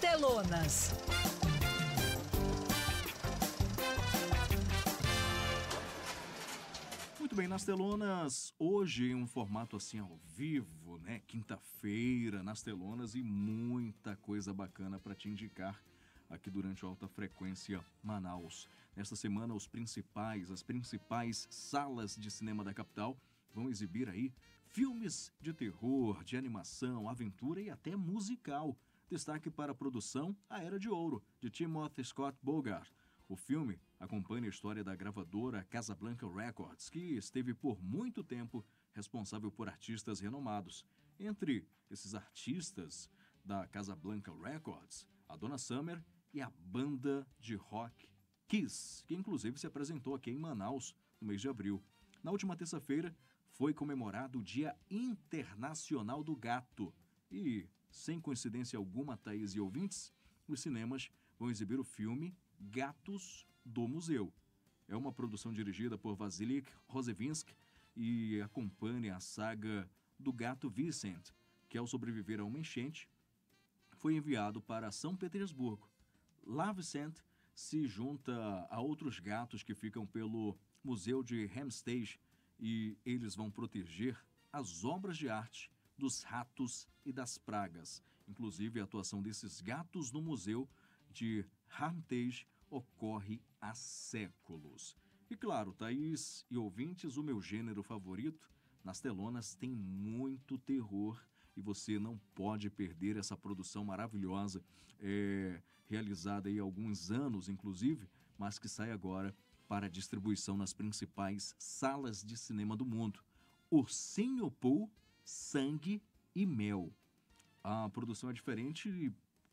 Telonas. Muito bem, nas telonas, hoje um formato assim ao vivo, né? Quinta-feira, nas telonas e muita coisa bacana para te indicar aqui durante a alta frequência Manaus. Nesta semana, os principais, as principais salas de cinema da capital vão exibir aí filmes de terror, de animação, aventura e até musical destaque para a produção A Era de Ouro, de Timothy Scott Bogart. O filme acompanha a história da gravadora Casablanca Records, que esteve por muito tempo responsável por artistas renomados. Entre esses artistas da Casablanca Records, a Dona Summer e a banda de rock Kiss, que inclusive se apresentou aqui em Manaus no mês de abril. Na última terça-feira foi comemorado o Dia Internacional do Gato e sem coincidência alguma, Thaís e ouvintes, os cinemas vão exibir o filme Gatos do Museu. É uma produção dirigida por Vasilik Rosevinsky e acompanha a saga do gato Vincent, que ao sobreviver a uma enchente, foi enviado para São Petersburgo. Lá Vincent se junta a outros gatos que ficam pelo Museu de Hempstead e eles vão proteger as obras de arte dos ratos e das pragas. Inclusive, a atuação desses gatos no Museu de Ramtej ocorre há séculos. E claro, Thaís e ouvintes, o meu gênero favorito nas telonas tem muito terror e você não pode perder essa produção maravilhosa, é, realizada aí há alguns anos, inclusive, mas que sai agora para distribuição nas principais salas de cinema do mundo. Ursinho Pooh sangue e mel. A produção é diferente,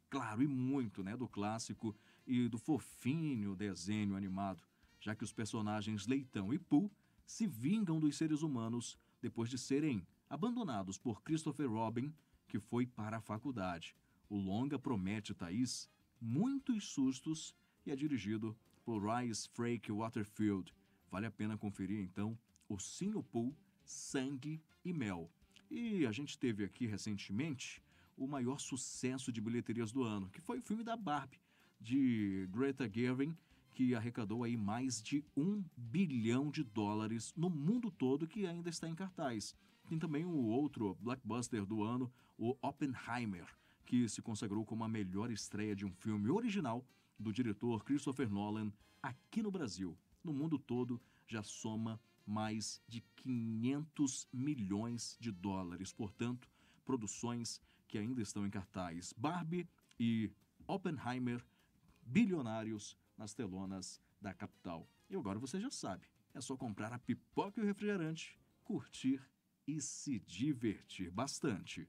claro, e muito, né, do clássico e do fofinho desenho animado, já que os personagens Leitão e Pooh se vingam dos seres humanos depois de serem abandonados por Christopher Robin, que foi para a faculdade. O longa promete Thaís muitos sustos e é dirigido por Rice Frake Waterfield. Vale a pena conferir então o Sinopul, Sangue e Mel. E a gente teve aqui recentemente o maior sucesso de bilheterias do ano, que foi o filme da Barbie, de Greta Gerwig, que arrecadou aí mais de um bilhão de dólares no mundo todo que ainda está em cartaz. Tem também o outro blockbuster do ano, o Oppenheimer, que se consagrou como a melhor estreia de um filme original do diretor Christopher Nolan aqui no Brasil. No mundo todo já soma mais de 500 milhões de dólares. Portanto, produções que ainda estão em cartaz. Barbie e Oppenheimer, bilionários nas telonas da capital. E agora você já sabe, é só comprar a pipoca e o refrigerante, curtir e se divertir bastante.